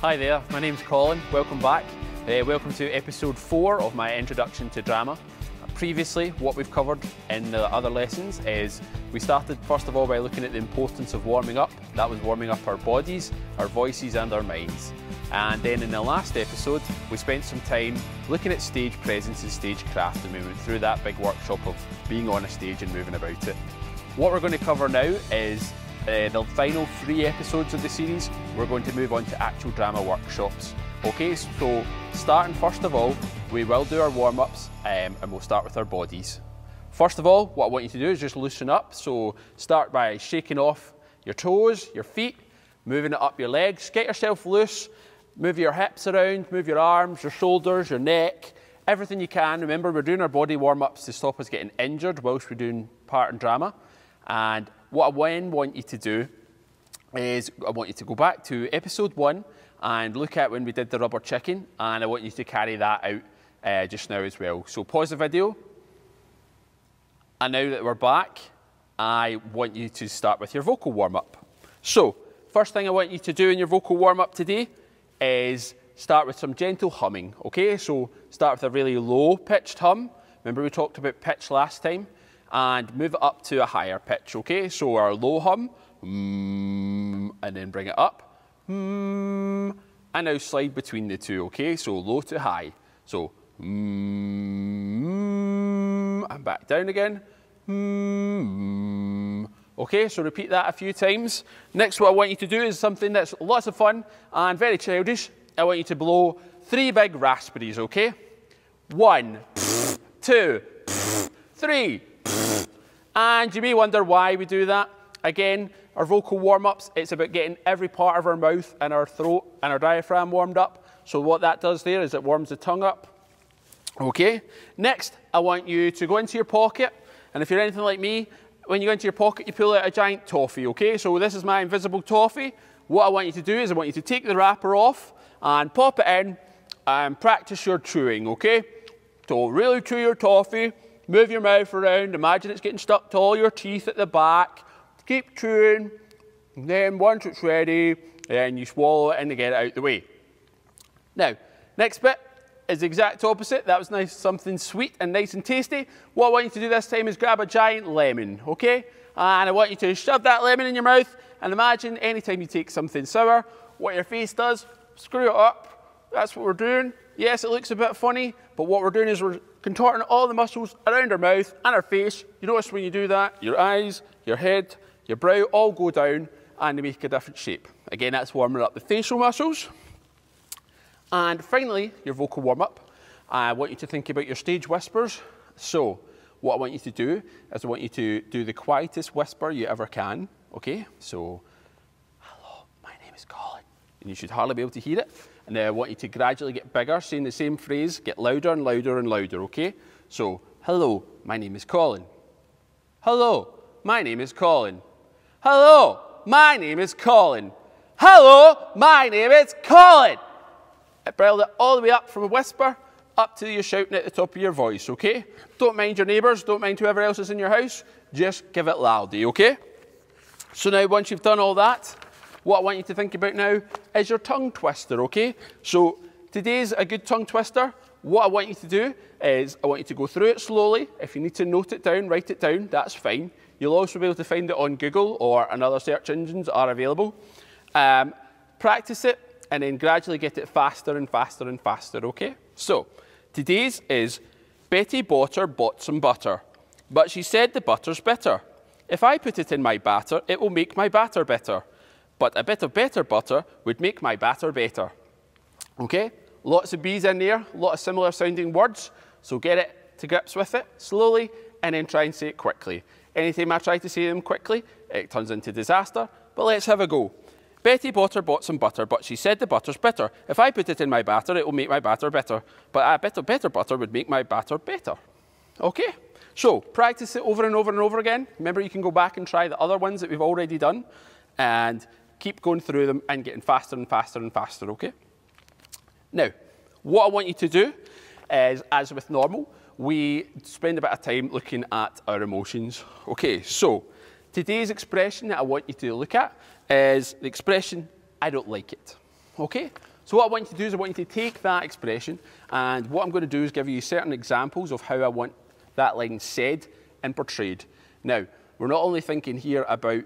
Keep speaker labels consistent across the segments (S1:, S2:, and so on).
S1: Hi there, my name's Colin. Welcome back. Uh, welcome to episode four of my introduction to drama. Previously, what we've covered in the other lessons is we started first of all by looking at the importance of warming up. That was warming up our bodies, our voices, and our minds. And then in the last episode, we spent some time looking at stage presence and stage craft, and we went through that big workshop of being on a stage and moving about it. What we're going to cover now is the final three episodes of the series, we're going to move on to actual drama workshops. Okay, so starting first of all, we will do our warm ups um, and we'll start with our bodies. First of all, what I want you to do is just loosen up. So start by shaking off your toes, your feet, moving it up your legs. Get yourself loose, move your hips around, move your arms, your shoulders, your neck, everything you can. Remember, we're doing our body warm ups to stop us getting injured whilst we're doing part and drama. And what I then want you to do is I want you to go back to episode one and look at when we did the rubber chicken, and I want you to carry that out uh, just now as well. So pause the video. And now that we're back, I want you to start with your vocal warm up. So, first thing I want you to do in your vocal warm up today is start with some gentle humming, okay? So, start with a really low pitched hum. Remember, we talked about pitch last time and move it up to a higher pitch, okay? So our low hum, mm, and then bring it up, mm, and now slide between the two, okay? So low to high. So, mm, and back down again. Okay, so repeat that a few times. Next, what I want you to do is something that's lots of fun and very childish. I want you to blow three big raspberries, okay? One, two, three. And you may wonder why we do that. Again, our vocal warm-ups, it's about getting every part of our mouth and our throat and our diaphragm warmed up. So what that does there is it warms the tongue up. Okay, next I want you to go into your pocket and if you're anything like me, when you go into your pocket you pull out a giant toffee, okay? So this is my invisible toffee. What I want you to do is I want you to take the wrapper off and pop it in and practice your chewing, okay? So really chew your toffee Move your mouth around. Imagine it's getting stuck to all your teeth at the back. Keep chewing. And then once it's ready, then you swallow it and get it out the way. Now, next bit is the exact opposite. That was nice, something sweet and nice and tasty. What I want you to do this time is grab a giant lemon, okay? And I want you to shove that lemon in your mouth and imagine anytime you take something sour, what your face does, screw it up. That's what we're doing. Yes, it looks a bit funny, but what we're doing is we're contorting all the muscles around our mouth and our face. You notice when you do that, your eyes, your head, your brow all go down and they make a different shape. Again, that's warming up the facial muscles. And finally, your vocal warm up. I want you to think about your stage whispers. So, what I want you to do is I want you to do the quietest whisper you ever can, okay? So, hello, my name is Colin. And you should hardly be able to hear it and then uh, I want you to gradually get bigger, saying the same phrase, get louder and louder and louder, okay? So, hello, my name is Colin. Hello, my name is Colin. Hello, my name is Colin. Hello, my name is Colin. I brought it all the way up from a whisper up to you shouting at the top of your voice, okay? Don't mind your neighbours, don't mind whoever else is in your house, just give it loudly, okay? So now once you've done all that, what I want you to think about now is your tongue twister, okay? So today's a good tongue twister. What I want you to do is I want you to go through it slowly. If you need to note it down, write it down, that's fine. You'll also be able to find it on Google or another search engines are available. Um, practice it and then gradually get it faster and faster and faster, okay? So today's is Betty Botter bought some butter, but she said the butter's bitter. If I put it in my batter, it will make my batter bitter but a bit of better butter would make my batter better. Okay, lots of B's in there, lot of similar sounding words, so get it to grips with it slowly and then try and say it quickly. Anytime I try to say them quickly, it turns into disaster, but let's have a go. Betty Botter bought some butter, but she said the butter's bitter. If I put it in my batter, it will make my batter bitter, but a bit of better butter would make my batter better. Okay, so practice it over and over and over again. Remember, you can go back and try the other ones that we've already done, and keep going through them and getting faster and faster and faster, okay? Now, what I want you to do is, as with normal, we spend a bit of time looking at our emotions. Okay, so today's expression that I want you to look at is the expression, I don't like it. Okay? So what I want you to do is I want you to take that expression and what I'm going to do is give you certain examples of how I want that line said and portrayed. Now, we're not only thinking here about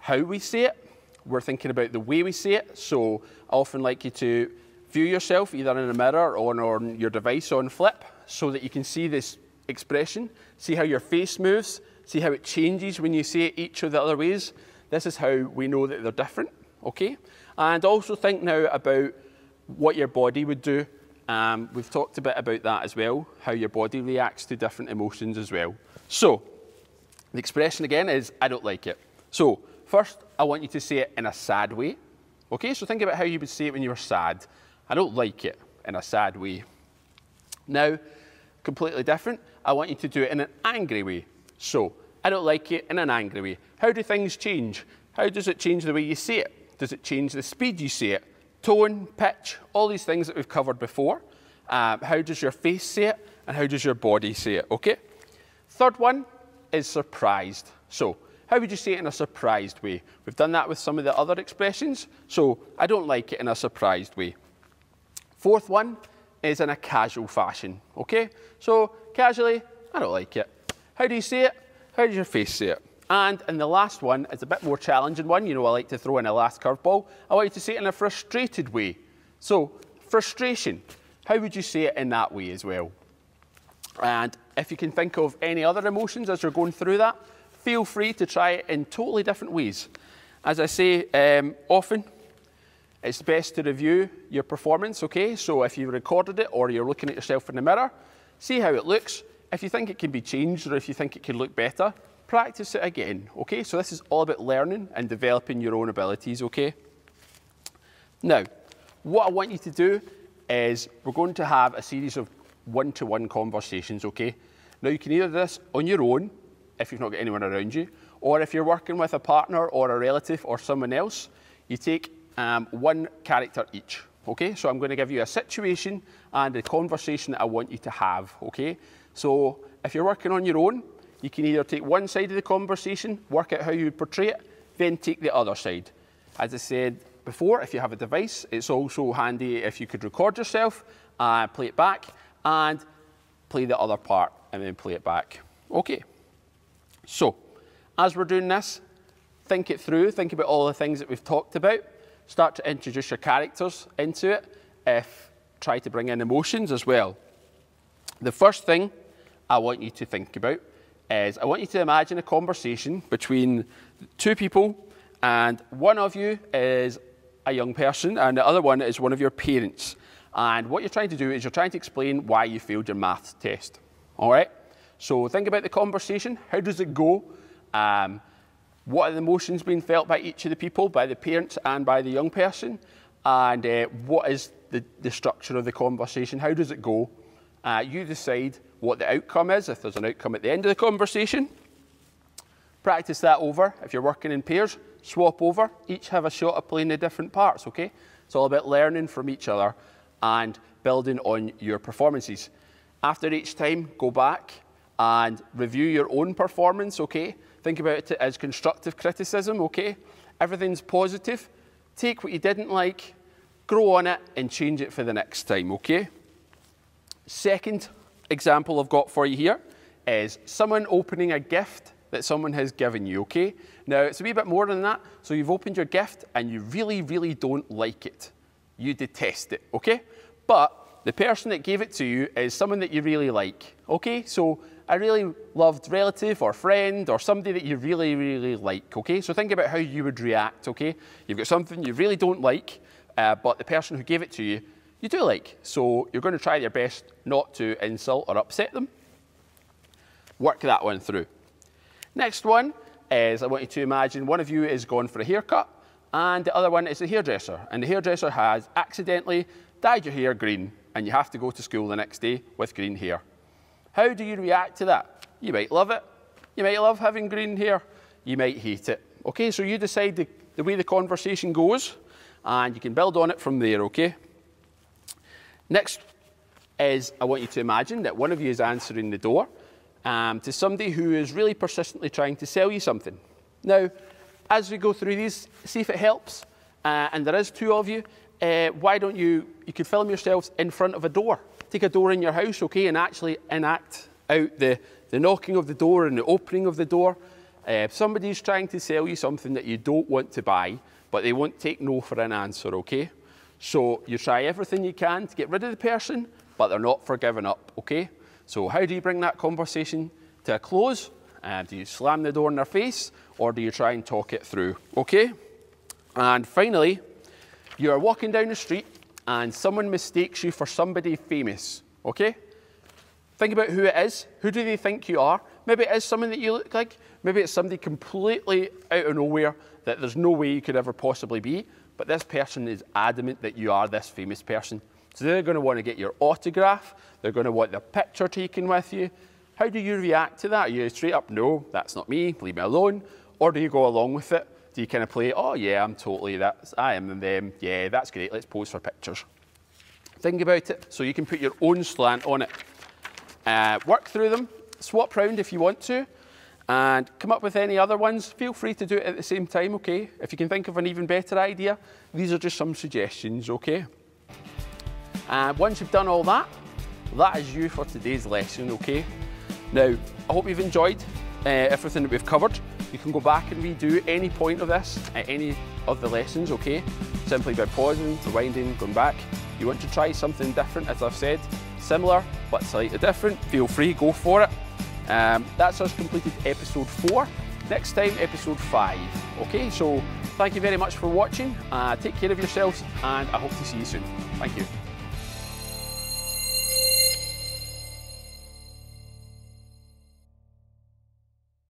S1: how we say it, we're thinking about the way we see it. So I often like you to view yourself either in a mirror or on, on your device on Flip so that you can see this expression, see how your face moves, see how it changes when you see it each of the other ways. This is how we know that they're different, okay? And also think now about what your body would do. Um, we've talked a bit about that as well, how your body reacts to different emotions as well. So, the expression again is, I don't like it. So, First, I want you to say it in a sad way. Okay, so think about how you would say it when you were sad. I don't like it in a sad way. Now, completely different, I want you to do it in an angry way. So, I don't like it in an angry way. How do things change? How does it change the way you say it? Does it change the speed you say it? Tone, pitch, all these things that we've covered before. Um, how does your face say it? And how does your body say it? Okay? Third one is surprised. So, how would you say it in a surprised way? We've done that with some of the other expressions, so I don't like it in a surprised way. Fourth one is in a casual fashion, okay? So casually, I don't like it. How do you say it? How does your face say it? And in the last one, it's a bit more challenging one. You know, I like to throw in a last curveball. I want you to say it in a frustrated way. So, frustration. How would you say it in that way as well? And if you can think of any other emotions as you're going through that, feel free to try it in totally different ways. As I say, um, often it's best to review your performance, okay? So if you recorded it or you're looking at yourself in the mirror, see how it looks. If you think it can be changed or if you think it can look better, practice it again, okay? So this is all about learning and developing your own abilities, okay? Now, what I want you to do is we're going to have a series of one-to-one -one conversations, okay? Now you can either do this on your own if you've not got anyone around you. Or if you're working with a partner or a relative or someone else, you take um, one character each. Okay, so I'm going to give you a situation and a conversation that I want you to have. Okay, so if you're working on your own, you can either take one side of the conversation, work out how you would portray it, then take the other side. As I said before, if you have a device, it's also handy if you could record yourself, uh, play it back, and play the other part, and then play it back. Okay. So, as we're doing this, think it through, think about all the things that we've talked about, start to introduce your characters into it, if, try to bring in emotions as well. The first thing I want you to think about is I want you to imagine a conversation between two people, and one of you is a young person, and the other one is one of your parents. And what you're trying to do is you're trying to explain why you failed your maths test. All right? So think about the conversation. How does it go? Um, what are the emotions being felt by each of the people, by the parents and by the young person? And uh, what is the, the, structure of the conversation? How does it go? Uh, you decide what the outcome is, if there's an outcome at the end of the conversation. Practice that over. If you're working in pairs, swap over. Each have a shot at playing the different parts, okay? It's all about learning from each other and building on your performances. After each time, go back and review your own performance, okay? Think about it as constructive criticism, okay? Everything's positive. Take what you didn't like, grow on it, and change it for the next time, okay? Second example I've got for you here is someone opening a gift that someone has given you, okay? Now, it's a wee bit more than that. So you've opened your gift and you really, really don't like it. You detest it, okay? But the person that gave it to you is someone that you really like, okay? So a really loved relative or friend or somebody that you really, really like, okay? So think about how you would react, okay? You've got something you really don't like, uh, but the person who gave it to you, you do like. So you're going to try your best not to insult or upset them. Work that one through. Next one is I want you to imagine one of you is going for a haircut and the other one is the hairdresser. And the hairdresser has accidentally dyed your hair green and you have to go to school the next day with green hair. How do you react to that? You might love it. You might love having green hair. You might hate it. Okay, so you decide the, the way the conversation goes and you can build on it from there, okay? Next is I want you to imagine that one of you is answering the door um, to somebody who is really persistently trying to sell you something. Now, as we go through these, see if it helps. Uh, and there is two of you, uh, why don't you, you could film yourselves in front of a door. Take a door in your house, okay, and actually enact out the, the knocking of the door and the opening of the door. Uh, if somebody's trying to sell you something that you don't want to buy, but they won't take no for an answer, okay? So you try everything you can to get rid of the person, but they're not forgiving up, okay? So how do you bring that conversation to a close? Uh, do you slam the door in their face or do you try and talk it through, okay? And finally, you are walking down the street and someone mistakes you for somebody famous, okay? Think about who it is. Who do they think you are? Maybe it is someone that you look like. Maybe it's somebody completely out of nowhere that there's no way you could ever possibly be. But this person is adamant that you are this famous person. So they're going to want to get your autograph. They're going to want their picture taken with you. How do you react to that? Are you straight up, no, that's not me, leave me alone? Or do you go along with it? do you kind of play, oh yeah, I'm totally that, I am them, yeah, that's great, let's pose for pictures. Think about it, so you can put your own slant on it. Uh, work through them, swap round if you want to, and come up with any other ones. Feel free to do it at the same time, okay? If you can think of an even better idea, these are just some suggestions, okay? And uh, once you've done all that, that is you for today's lesson, okay? Now, I hope you've enjoyed uh, everything that we've covered. You can go back and redo any point of this at any of the lessons, okay? Simply by pausing, rewinding, going back. You want to try something different, as I've said, similar but slightly different. Feel free, go for it. Um, that's us completed episode four. Next time, episode five. Okay, so thank you very much for watching. Uh, take care of yourselves, and I hope to see you soon. Thank you.